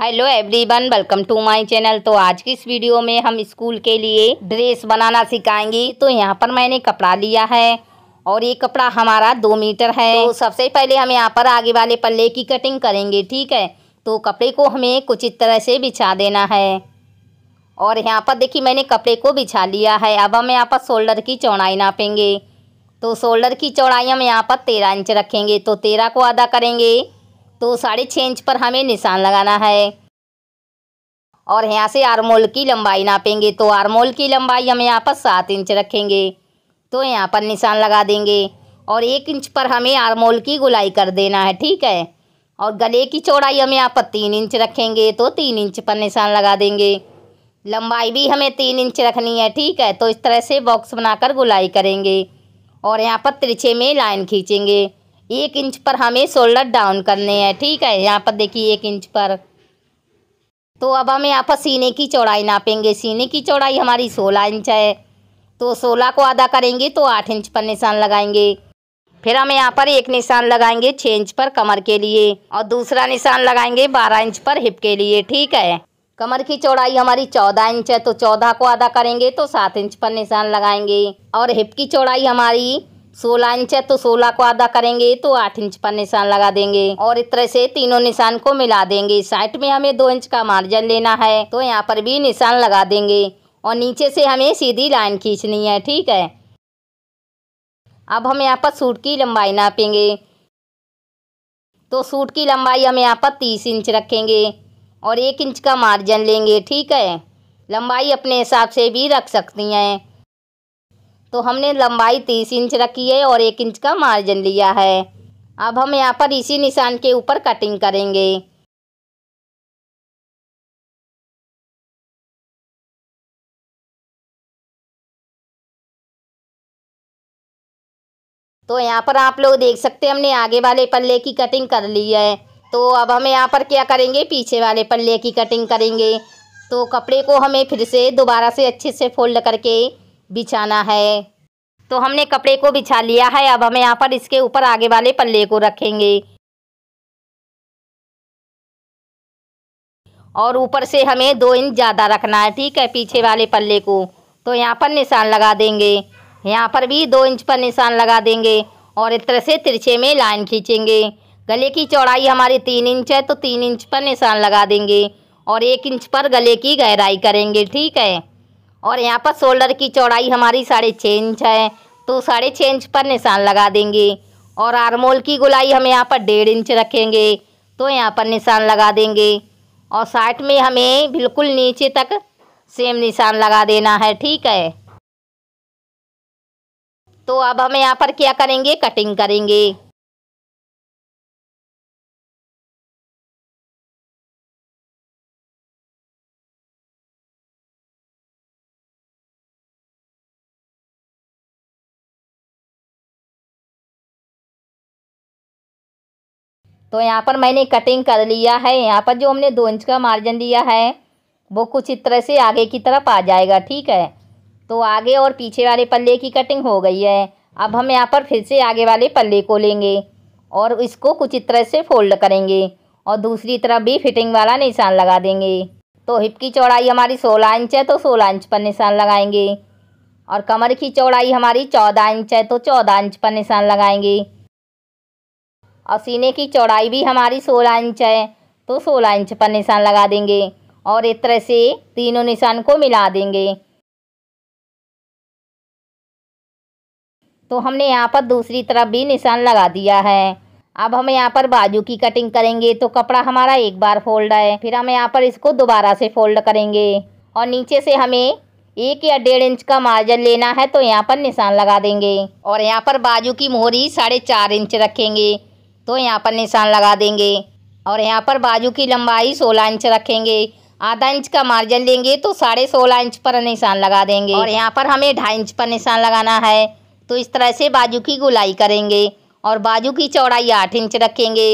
hello everyone welcome to my channel तो आज की इस वीडियो में हम स्कूल के लिए ड्रेस बनाना सिखाएंगे तो यहाँ पर मैंने कपड़ा लिया है और ये कपड़ा हमारा दो मीटर है तो सबसे पहले हम यहाँ पर आगे वाले पल्ले की कटिंग करेंगे ठीक है तो कपड़े को हमें कुछ इस तरह से बिछा देना है और यहाँ पर देखिए मैंने कपड़े को बिछा लिया है अब हम यहाँ पर शोल्डर की चौड़ाई नापेंगे तो शोल्डर की चौड़ाई हम यहाँ पर तेरह इंच रखेंगे तो तेरह को अदा करेंगे तो साढ़े छः इंच पर हमें निशान लगाना है और यहाँ से आरमोल की लंबाई नापेंगे तो आरमोल की लंबाई हम यहाँ पर सात इंच रखेंगे तो यहाँ पर निशान लगा देंगे और एक इंच पर हमें आरमोल की गुलाई कर देना है ठीक है और गले की चौड़ाई हम यहाँ पर तीन इंच रखेंगे तो तीन इंच पर निशान लगा देंगे लंबाई भी हमें तीन इंच रखनी है ठीक है तो इस तरह से बॉक्स बनाकर गुलाई करेंगे और यहाँ पर तिरछे में लाइन खींचेंगे एक इंच पर हमें शोल्डर डाउन करने हैं ठीक है यहाँ पर देखिए एक इंच पर तो अब हम यहाँ पर सीने की चौड़ाई नापेंगे सीने की चौड़ाई हमारी सोलह इंच है तो सोलह को आधा करेंगे तो आठ इंच पर निशान लगाएंगे फिर हम यहाँ पर एक निशान लगाएंगे छः इंच पर कमर के लिए और दूसरा निशान लगाएंगे बारह इंच पर हिप के लिए ठीक है कमर की चौड़ाई हमारी चौदह इंच है तो चौदह को आधा करेंगे तो सात इंच पर निशान लगाएंगे और हिप की चौड़ाई हमारी सोलह इंच है तो सोलह को आधा करेंगे तो आठ इंच पर निशान लगा देंगे और इस तरह से तीनों निशान को मिला देंगे साइड में हमें दो इंच का मार्जिन लेना है तो यहाँ पर भी निशान लगा देंगे और नीचे से हमें सीधी लाइन खींचनी है ठीक है अब हम यहाँ पर सूट की लंबाई नापेंगे तो सूट की लंबाई हम यहाँ पर तीस इंच रखेंगे और एक इंच का मार्जिन लेंगे ठीक है लंबाई अपने हिसाब से भी रख सकती हैं तो हमने लंबाई तीस इंच रखी है और एक इंच का मार्जिन लिया है अब हम यहाँ पर इसी निशान के ऊपर कटिंग करेंगे तो यहाँ पर आप लोग देख सकते हैं हमने आगे वाले पल्ले की कटिंग कर ली है तो अब हम यहाँ पर क्या करेंगे पीछे वाले पल्ले की कटिंग करेंगे तो कपड़े को हमें फिर से दोबारा से अच्छे से फोल्ड करके बिछाना है तो हमने कपड़े को बिछा लिया है अब हम यहाँ पर इसके ऊपर आगे वाले पल्ले को रखेंगे और ऊपर से हमें दो इंच ज़्यादा रखना है ठीक है पीछे वाले पल्ले को तो यहाँ पर निशान लगा देंगे यहाँ पर भी दो इंच पर निशान लगा देंगे और इस तरह से तिरछे में लाइन खींचेंगे गले की चौड़ाई हमारी तीन इंच है तो तीन इंच पर निशान लगा देंगे और एक इंच पर गले की गहराई करेंगे ठीक है और यहाँ पर शोल्डर की चौड़ाई हमारी साढ़े छः इंच है तो साढ़े छः इंच पर निशान लगा देंगे और आरमोल की गुलाई हम यहाँ पर डेढ़ इंच रखेंगे तो यहाँ पर निशान लगा देंगे और साइड में हमें बिल्कुल नीचे तक सेम निशान लगा देना है ठीक है तो अब हम यहाँ पर क्या करेंगे कटिंग करेंगे तो यहाँ पर मैंने कटिंग कर लिया है यहाँ पर जो हमने दो इंच का मार्जिन दिया है वो कुछ इस तरह से आगे की तरफ आ जाएगा ठीक है तो आगे और पीछे वाले पल्ले की कटिंग हो गई है अब हम यहाँ पर फिर से आगे वाले पल्ले को लेंगे और इसको कुछ इस तरह से फोल्ड करेंगे और दूसरी तरफ भी फिटिंग वाला निशान लगा देंगे तो हिप की चौड़ाई हमारी सोलह इंच है तो सोलह इंच पर निशान लगाएंगे और कमर की चौड़ाई हमारी चौदह इंच है तो चौदह इंच पर निशान लगाएंगे और सीने की चौड़ाई भी हमारी सोलह इंच है तो सोलह इंच पर निशान लगा देंगे और इस तरह से तीनों निशान को मिला देंगे तो हमने यहाँ पर दूसरी तरफ भी निशान लगा दिया है अब हम यहाँ पर बाजू की कटिंग करेंगे तो कपड़ा हमारा एक बार फोल्ड है फिर हम यहाँ पर इसको दोबारा से फोल्ड करेंगे और नीचे से हमें एक या डेढ़ इंच का मार्जिन लेना है तो यहाँ पर निशान लगा देंगे और यहाँ पर बाजू की मोहरी साढ़े चार इंच रखेंगे तो यहाँ पर निशान लगा देंगे और यहाँ पर बाजू की लंबाई सोलह इंच रखेंगे आधा इंच का मार्जिन लेंगे तो साढ़े सोलह इंच पर निशान लगा देंगे और यहाँ पर हमें ढाई इंच पर निशान लगाना है तो इस तरह से बाजू की गुलाई करेंगे और बाजू की चौड़ाई आठ इंच रखेंगे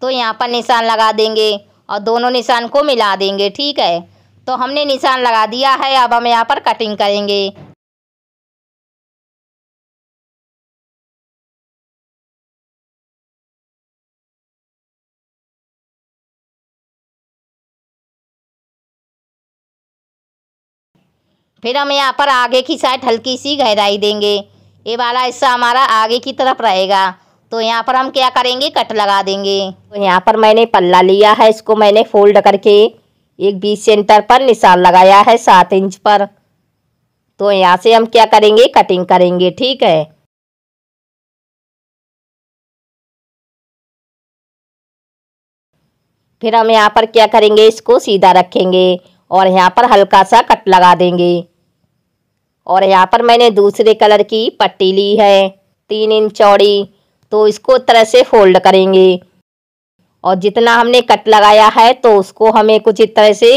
तो यहाँ पर निशान लगा देंगे और दोनों निशान को मिला देंगे ठीक है तो हमने निशान लगा दिया है अब हम यहाँ पर कटिंग करेंगे फिर हम यहाँ पर आगे की साइड हल्की सी गहराई देंगे ये वाला हिस्सा हमारा आगे की तरफ रहेगा तो यहाँ पर हम क्या करेंगे कट लगा देंगे तो यहाँ पर मैंने पल्ला लिया है इसको मैंने फोल्ड करके एक बीच सेंटर पर निशान लगाया है सात इंच पर तो यहाँ से हम क्या करेंगे कटिंग करेंगे ठीक है फिर हम यहाँ पर क्या करेंगे इसको सीधा रखेंगे और यहाँ पर हल्का सा कट लगा देंगे और यहाँ पर मैंने दूसरे कलर की पट्टी ली है तीन इंच चौड़ी तो इसको तरह से फोल्ड करेंगे और जितना हमने कट लगाया है तो उसको हमें कुछ इस तरह से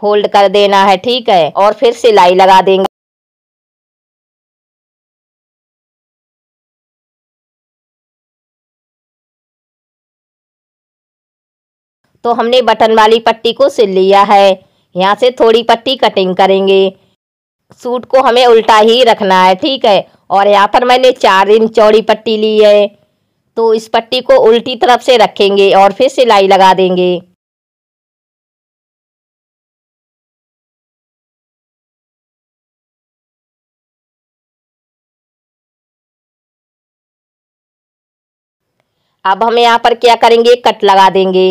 फोल्ड कर देना है ठीक है और फिर सिलाई लगा देंगे तो हमने बटन वाली पट्टी को सिल लिया है यहाँ से थोड़ी पट्टी कटिंग करेंगे सूट को हमें उल्टा ही रखना है ठीक है और यहाँ पर मैंने चार इंच चौड़ी पट्टी ली है तो इस पट्टी को उल्टी तरफ से रखेंगे और फिर सिलाई लगा देंगे अब हम यहाँ पर क्या करेंगे कट लगा देंगे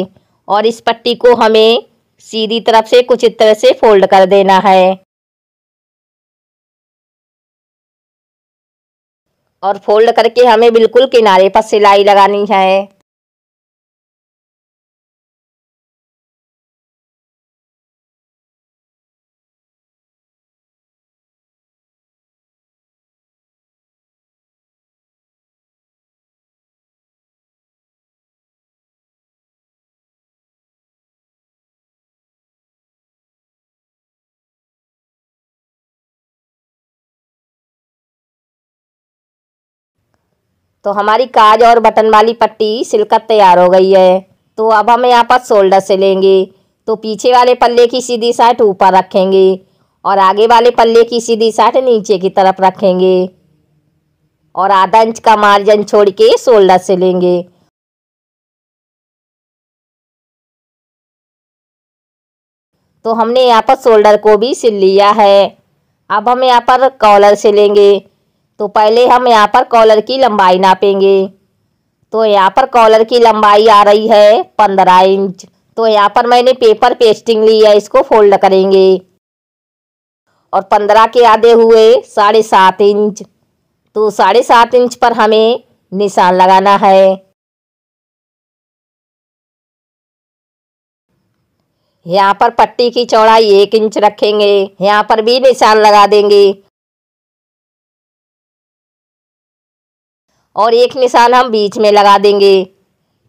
और इस पट्टी को हमें सीधी तरफ से कुछ इस तरह से फोल्ड कर देना है और फोल्ड करके हमें बिल्कुल किनारे पर सिलाई लगानी है तो हमारी काज और बटन वाली पट्टी सिलकर तैयार हो गई है तो अब हम यहाँ पर शोल्डर से लेंगे तो पीछे वाले पल्ले की सीधी साइड ऊपर रखेंगे और आगे वाले पल्ले की सीधी साइड नीचे की तरफ रखेंगे और आधा इंच का मार्जिन छोड़ के शोल्डर से लेंगे तो हमने यहाँ पर शोल्डर को भी सिल लिया है अब हम यहाँ पर कॉलर सिलेंगे तो पहले हम यहाँ पर कॉलर की लंबाई नापेंगे तो यहाँ पर कॉलर की लंबाई आ रही है पंद्रह इंच तो यहाँ पर मैंने पेपर पेस्टिंग ली है इसको फोल्ड करेंगे और पंद्रह के आधे हुए साढ़े सात इंच तो साढ़े सात इंच पर हमें निशान लगाना है यहाँ पर पट्टी की चौड़ाई एक इंच रखेंगे यहाँ पर भी निशान लगा देंगे और एक निशान हम बीच में लगा देंगे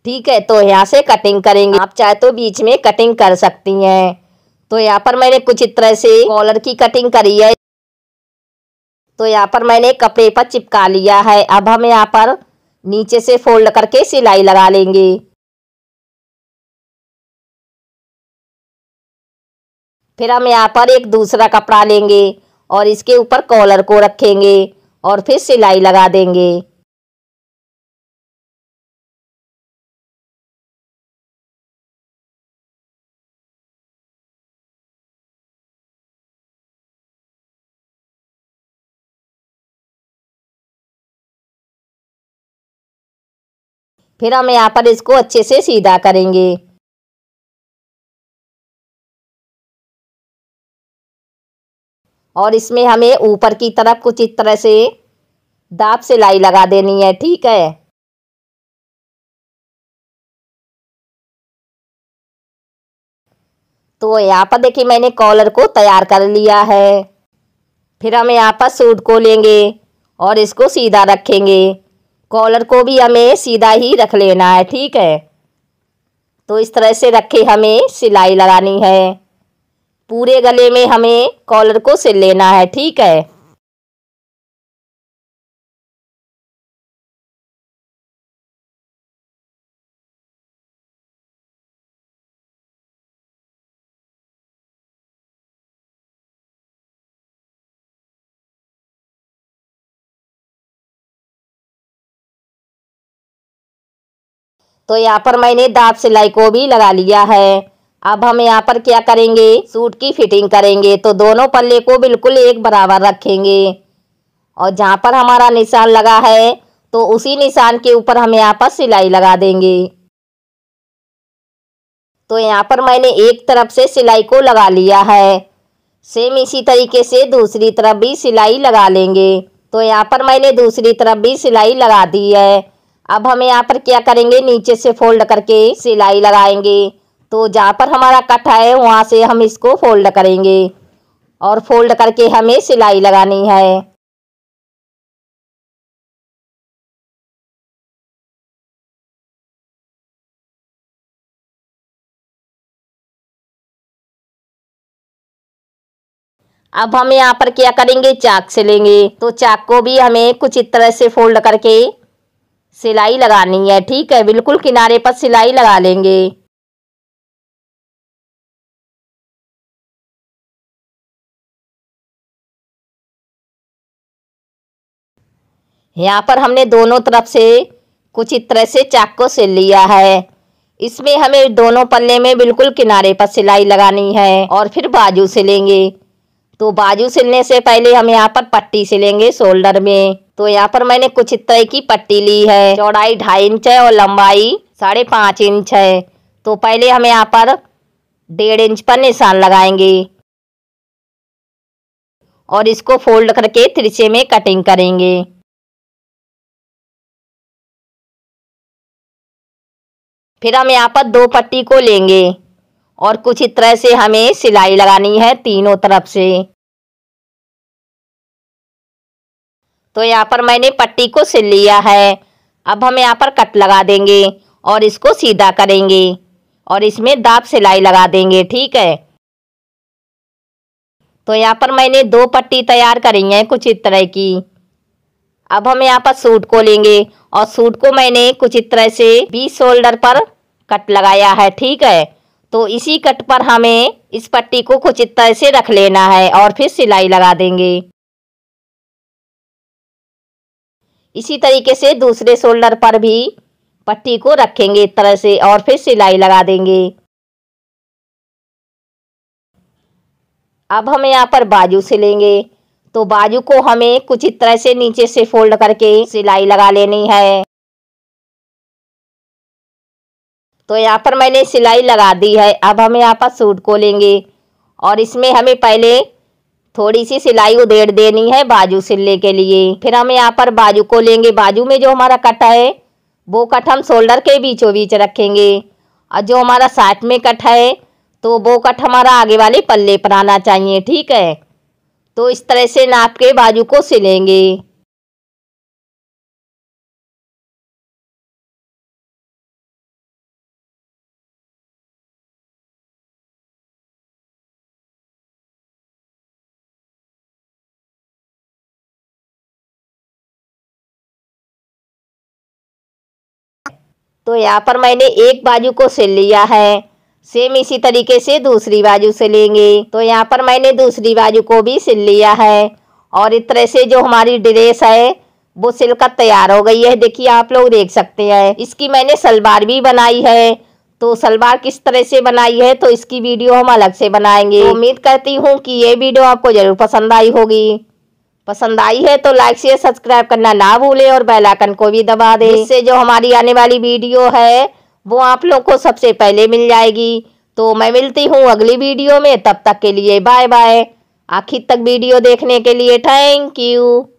ठीक है तो यहाँ से कटिंग करेंगे आप चाहे तो बीच में कटिंग कर सकती हैं तो यहाँ पर मैंने कुछ इस तरह से कॉलर की कटिंग करी है तो यहाँ पर मैंने कपड़े पर चिपका लिया है अब हम यहाँ पर नीचे से फोल्ड करके सिलाई लगा लेंगे फिर हम यहाँ पर एक दूसरा कपड़ा लेंगे और इसके ऊपर कॉलर को रखेंगे और फिर सिलाई लगा देंगे फिर हम यहाँ पर इसको अच्छे से सीधा करेंगे और इसमें हमें ऊपर की तरफ कुछ इस तरह से दाप सिलाई लगा देनी है ठीक है तो यहाँ पर देखिए मैंने कॉलर को तैयार कर लिया है फिर हम यहाँ पर सूट को लेंगे और इसको सीधा रखेंगे कॉलर को भी हमें सीधा ही रख लेना है ठीक है तो इस तरह से रखे हमें सिलाई लगानी है पूरे गले में हमें कॉलर को सिल लेना है ठीक है तो यहाँ पर मैंने दाब सिलाई को भी लगा लिया है अब हम यहाँ पर क्या करेंगे सूट की फिटिंग करेंगे तो दोनों पल्ले को बिल्कुल एक बराबर रखेंगे और जहाँ पर हमारा निशान लगा है तो उसी निशान के ऊपर हम यहाँ पर सिलाई लगा देंगे तो यहाँ पर मैंने एक तरफ से सिलाई को लगा लिया है सेम इसी तरीके से दूसरी तरफ भी सिलाई लगा लेंगे तो यहाँ पर मैंने दूसरी तरफ भी सिलाई लगा दी है अब हम यहाँ पर क्या करेंगे नीचे से फोल्ड करके सिलाई लगाएंगे तो जहाँ पर हमारा कट है वहाँ से हम इसको फोल्ड करेंगे और फोल्ड करके हमें सिलाई लगानी है अब हम यहाँ पर क्या करेंगे चाक से लेंगे तो चाक को भी हमें कुछ इस तरह से फोल्ड करके सिलाई लगानी है ठीक है बिल्कुल किनारे पर सिलाई लगा लेंगे यहाँ पर हमने दोनों तरफ से कुछ इस तरह से चाकू से लिया है इसमें हमें दोनों पल्ले में बिल्कुल किनारे पर सिलाई लगानी है और फिर बाजू से लेंगे तो बाजू सिलने से पहले हम यहाँ पर पट्टी सिलेंगे शोल्डर में तो यहाँ पर मैंने कुछ इस तरह की पट्टी ली है चौड़ाई ढाई इंच है और लंबाई साढ़े पाँच इंच है तो पहले हम यहाँ पर डेढ़ इंच पर निशान लगाएंगे और इसको फोल्ड करके तिरछे में कटिंग करेंगे फिर हम यहाँ पर दो पट्टी को लेंगे और कुछ इस तरह से हमें सिलाई लगानी है तीनों तरफ से तो यहाँ पर मैंने पट्टी को सिल लिया है अब हम यहाँ पर कट लगा देंगे और इसको सीधा करेंगे और इसमें दाब सिलाई लगा देंगे ठीक है तो यहाँ पर मैंने दो पट्टी तैयार करी है कुछ इस तरह की अब हम यहाँ पर सूट को लेंगे और सूट को मैंने कुछ इस तरह से बीस शोल्डर पर कट लगाया है ठीक है तो इसी कट पर हमें इस पट्टी को कुछ इस तरह से रख लेना है और फिर सिलाई लगा देंगे इसी तरीके से दूसरे शोल्डर पर भी पट्टी को रखेंगे इस तरह से और फिर सिलाई लगा देंगे अब हम यहाँ पर बाजू सिलेंगे तो बाजू को हमें कुछ इस तरह से नीचे से फोल्ड करके सिलाई लगा लेनी है तो यहाँ पर मैंने सिलाई लगा दी है अब हम यहाँ पर सूट को लेंगे और इसमें हमें पहले थोड़ी सी सिलाई उधेड़ देनी है बाजू सिलने के लिए फिर हम यहाँ पर बाजू को लेंगे बाजू में जो हमारा कट है वो कट हम शोल्डर के बीचों बीच रखेंगे और जो हमारा साथ में कट है तो वो कट हमारा आगे वाले पल्ले पर आना चाहिए ठीक है तो इस तरह से नाप के बाजू को सिलेंगे तो यहाँ पर मैंने एक बाजू को सिल लिया है सेम इसी तरीके से दूसरी बाजू से लेंगे तो यहाँ पर मैंने दूसरी बाजू को भी सिल लिया है और इस तरह से जो हमारी ड्रेस है वो सिलकर तैयार हो गई है देखिए आप लोग देख सकते हैं इसकी मैंने सलवार भी बनाई है तो सलवार किस तरह से बनाई है तो इसकी वीडियो हम अलग से बनाएंगे तो उम्मीद करती हूँ कि ये वीडियो आपको ज़रूर पसंद आई होगी पसंद आई है तो लाइक शेयर सब्सक्राइब करना ना भूलें और बेल आइकन को भी दबा दें इससे जो हमारी आने वाली वीडियो है वो आप लोग को सबसे पहले मिल जाएगी तो मैं मिलती हूँ अगली वीडियो में तब तक के लिए बाय बाय आखिर तक वीडियो देखने के लिए थैंक यू